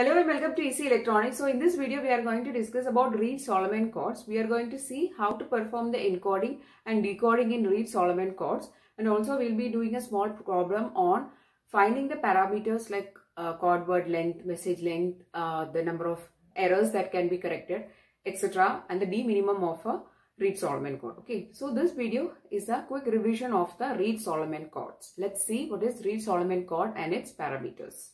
Hello and welcome to EC Electronics. So in this video we are going to discuss about Reed-Solomon chords. We are going to see how to perform the encoding and decoding in Reed-Solomon chords and also we'll be doing a small problem on finding the parameters like uh, chord word length, message length, uh, the number of errors that can be corrected etc and the D minimum of a Reed-Solomon chord. Okay, so this video is a quick revision of the Reed-Solomon chords. Let's see what is Reed-Solomon chord and its parameters.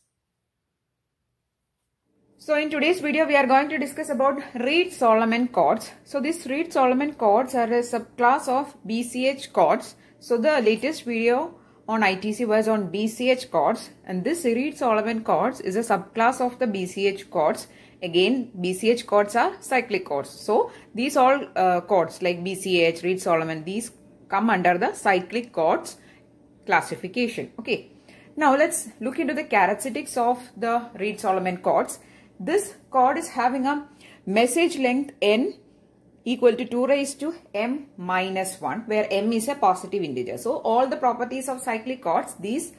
So in today's video, we are going to discuss about reed Solomon chords. So these reed Solomon chords are a subclass of BCH chords. So the latest video on ITC was on BCH chords and this reed Solomon chords is a subclass of the BCH chords. Again, BCH chords are cyclic chords. So these all uh, chords like BCH, reed Solomon, these come under the cyclic chords classification. Okay. Now let's look into the characteristics of the reed Solomon chords. This chord is having a message length n equal to 2 raised to m minus 1 where m is a positive integer. So all the properties of cyclic chords, these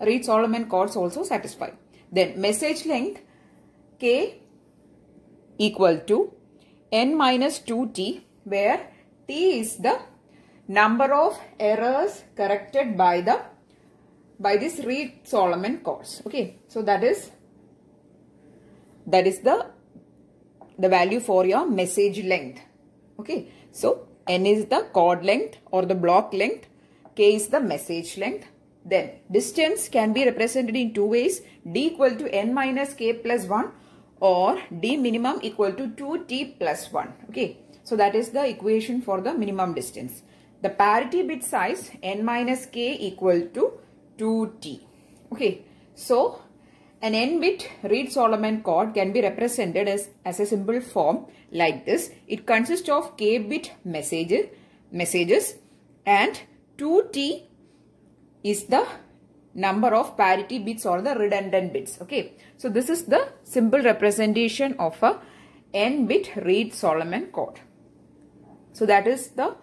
Reed Solomon chords also satisfy. Then message length k equal to n minus 2t where t is the number of errors corrected by the by this Reed Solomon chords. Okay, so that is that is the the value for your message length okay so n is the chord length or the block length k is the message length then distance can be represented in two ways d equal to n minus k plus 1 or d minimum equal to 2t plus 1 okay so that is the equation for the minimum distance the parity bit size n minus k equal to 2t okay so an n-bit Reed-Solomon chord can be represented as, as a simple form like this. It consists of k-bit messages, messages and 2t is the number of parity bits or the redundant bits. Okay. So, this is the simple representation of a n-bit Reed-Solomon chord. So, that is the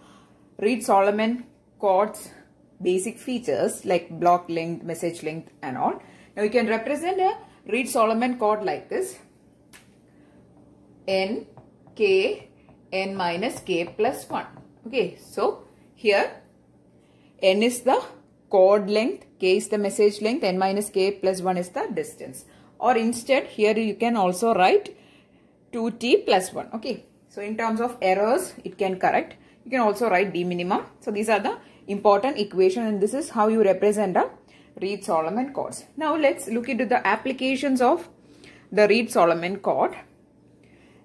Reed-Solomon chord's basic features like block length, message length and all. Now you can represent a Reed Solomon chord like this. N, K, N minus K plus 1. Okay, so here N is the chord length, K is the message length, N minus K plus 1 is the distance. Or instead here you can also write 2T plus 1. Okay, so in terms of errors it can correct. You can also write d minimum. So these are the important equation and this is how you represent a Reed-Solomon cords. Now let's look into the applications of the Reed-Solomon cord.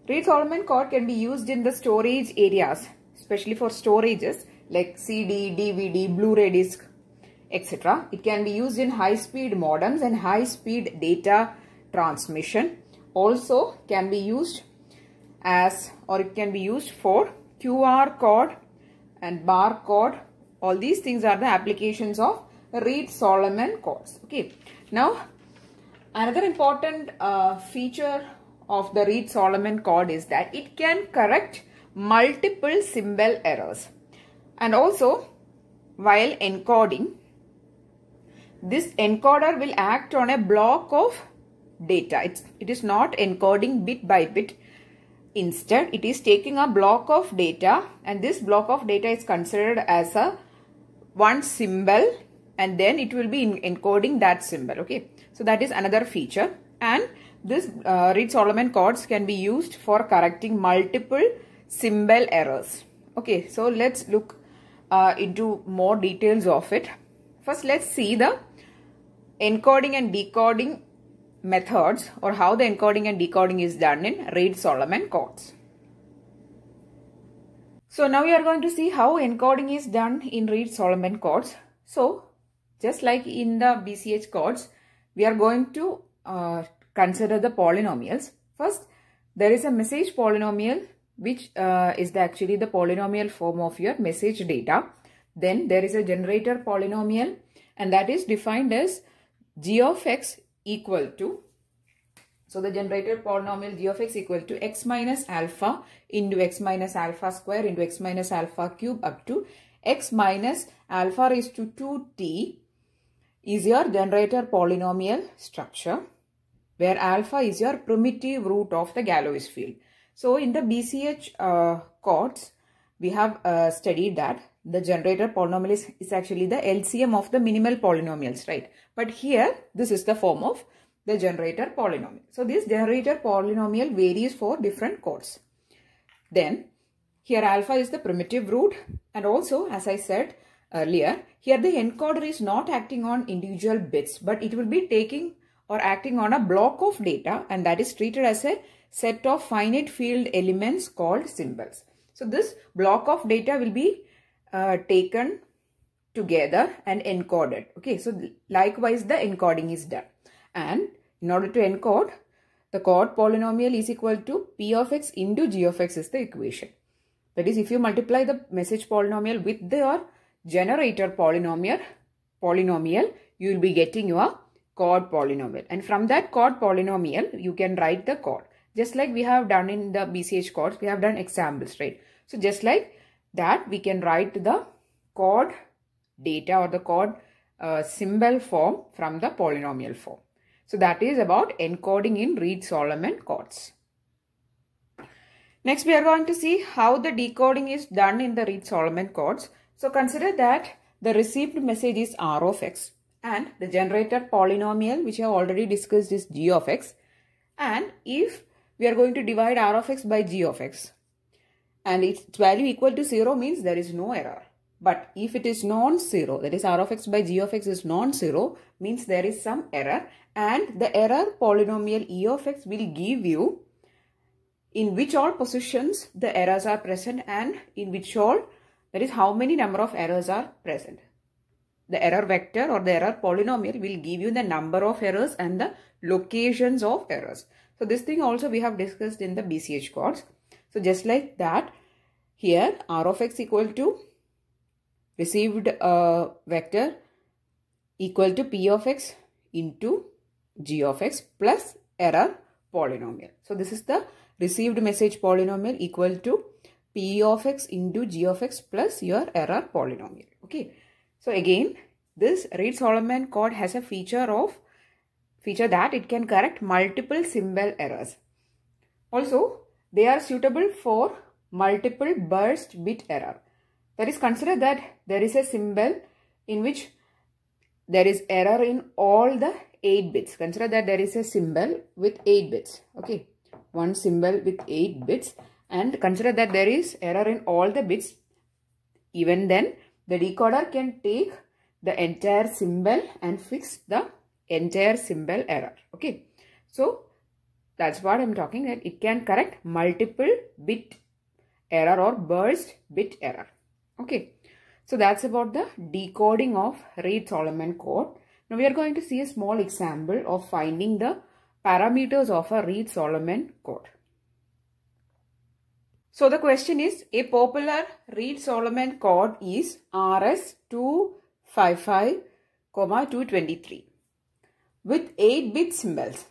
Reed-Solomon cord can be used in the storage areas, especially for storages like CD, DVD, Blu-ray disc, etc. It can be used in high-speed modems and high-speed data transmission. Also can be used as or it can be used for QR code and bar code. All these things are the applications of read Solomon code. Okay. Now, another important uh, feature of the Reed Solomon code is that it can correct multiple symbol errors. And also, while encoding, this encoder will act on a block of data. It's, it is not encoding bit by bit. Instead, it is taking a block of data and this block of data is considered as a one symbol and then it will be encoding that symbol okay so that is another feature and this uh, Reed Solomon chords can be used for correcting multiple symbol errors okay so let's look uh, into more details of it first let's see the encoding and decoding methods or how the encoding and decoding is done in Reed-Solomon chords. So now we are going to see how encoding is done in Reed-Solomon chords. So just like in the BCH codes, we are going to uh, consider the polynomials. First, there is a message polynomial which uh, is the, actually the polynomial form of your message data. Then there is a generator polynomial and that is defined as g of x equal to. So the generator polynomial g of x equal to x minus alpha into x minus alpha square into x minus alpha cube up to x minus alpha raised to 2t is your generator polynomial structure where alpha is your primitive root of the Galois field. So in the BCH uh, we have uh, studied that the generator polynomial is, is actually the LCM of the minimal polynomials, right? But here, this is the form of the generator polynomial. So this generator polynomial varies for different codes. Then, here alpha is the primitive root and also, as I said, earlier. Here the encoder is not acting on individual bits, but it will be taking or acting on a block of data and that is treated as a set of finite field elements called symbols. So this block of data will be uh, taken together and encoded. Okay, so likewise the encoding is done. And in order to encode, the chord polynomial is equal to p of x into g of x is the equation. That is, if you multiply the message polynomial with the generator polynomial, polynomial you will be getting your chord polynomial. And from that chord polynomial, you can write the chord. Just like we have done in the BCH chords, we have done examples, right? So just like that, we can write the chord data or the chord uh, symbol form from the polynomial form. So that is about encoding in Reed-Solomon chords. Next, we are going to see how the decoding is done in the Reed-Solomon chords. So consider that the received message is r of x and the generator polynomial which I have already discussed is g of x and if we are going to divide r of x by g of x and its value equal to 0 means there is no error. But if it is non-zero, that is r of x by g of x is non-zero, means there is some error and the error polynomial e of x will give you in which all positions the errors are present and in which all that is how many number of errors are present. The error vector or the error polynomial will give you the number of errors and the locations of errors. So this thing also we have discussed in the BCH course. So just like that, here r of x equal to received uh, vector equal to p of x into g of x plus error polynomial. So this is the received message polynomial equal to p of x into g of x plus your error polynomial. Okay. So again, this Reed-Solomon code has a feature of feature that it can correct multiple symbol errors. Also, they are suitable for multiple burst bit error. That is consider that there is a symbol in which there is error in all the 8 bits. Consider that there is a symbol with 8 bits. Okay. One symbol with 8 bits and consider that there is error in all the bits even then the decoder can take the entire symbol and fix the entire symbol error okay so that's what i'm talking that it can correct multiple bit error or burst bit error okay so that's about the decoding of reed solomon code now we are going to see a small example of finding the parameters of a reed solomon code so the question is, a popular Reed-Solomon chord is RS 255, 223 with 8-bit symbols.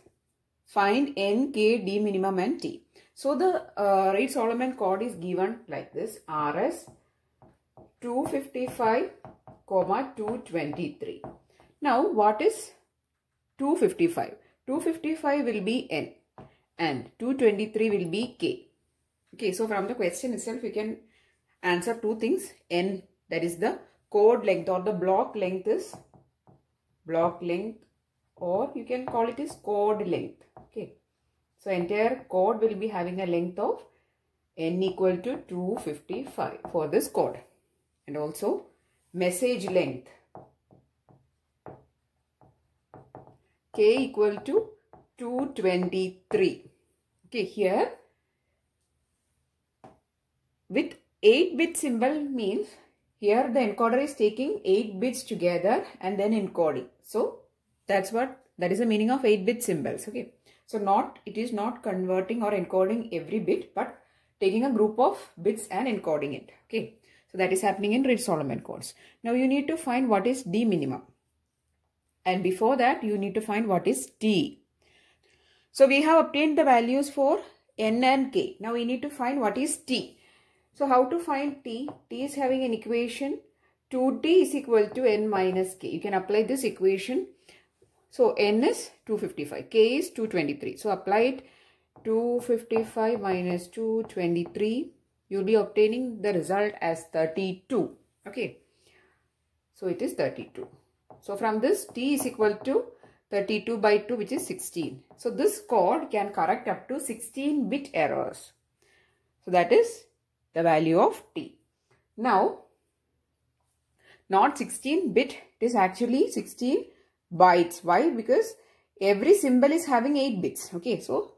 Find N, K, D minimum and T. So the uh, Reed-Solomon chord is given like this, RS 255, 223. Now what is 255? 255 will be N and 223 will be K. Okay, so from the question itself, you can answer two things. N, that is the code length or the block length is block length or you can call it is code length. Okay. So, entire code will be having a length of n equal to 255 for this code. And also message length k equal to 223. Okay, here with 8-bit symbol means here the encoder is taking 8 bits together and then encoding. So that's what that is the meaning of 8-bit symbols. Okay. So not it is not converting or encoding every bit but taking a group of bits and encoding it. Okay. So that is happening in Reed-Solomon codes. Now you need to find what is D minimum. And before that you need to find what is T. So we have obtained the values for N and K. Now we need to find what is T. So how to find t? t is having an equation 2t is equal to n minus k. You can apply this equation. So n is 255, k is 223. So apply it 255 minus 223. You'll be obtaining the result as 32. Okay. So it is 32. So from this t is equal to 32 by 2 which is 16. So this code can correct up to 16 bit errors. So that is the value of t. Now, not 16 bit, it is actually 16 bytes. Why? Because every symbol is having 8 bits. Okay, so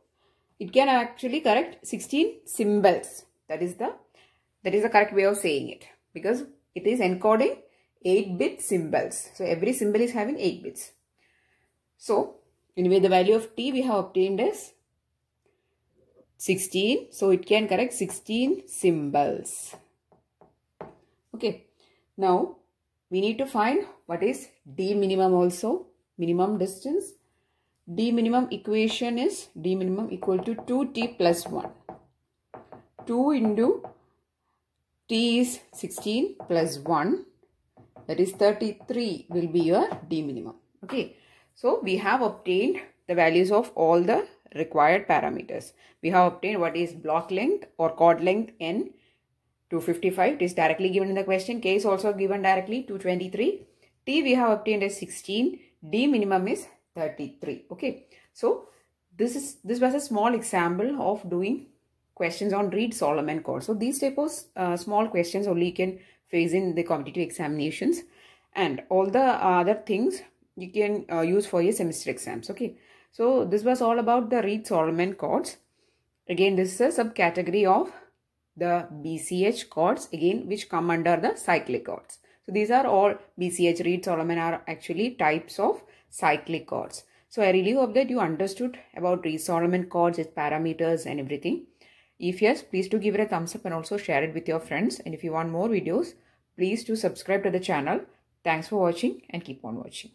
it can actually correct 16 symbols. That is the that is the correct way of saying it because it is encoding 8 bit symbols. So every symbol is having 8 bits. So anyway the value of t we have obtained is 16. So it can correct 16 symbols. Okay. Now we need to find what is D minimum also. Minimum distance. D minimum equation is D minimum equal to 2T plus 1. 2 into T is 16 plus 1 that is 33 will be your D minimum. Okay. So we have obtained the values of all the required parameters. We have obtained what is block length or chord length n 255. It is directly given in the question. K is also given directly 223. T we have obtained is 16. D minimum is 33. Okay. So this is this was a small example of doing questions on read Solomon code. So these type of uh, small questions only you can face in the competitive examinations and all the other things you can uh, use for your semester exams. Okay. So this was all about the Reed Solomon chords. Again, this is a subcategory of the BCH chords, again, which come under the cyclic chords. So these are all BCH, Reed, Solomon are actually types of cyclic chords. So I really hope that you understood about Reed, Solomon chords, its parameters and everything. If yes, please do give it a thumbs up and also share it with your friends. And if you want more videos, please do subscribe to the channel. Thanks for watching and keep on watching.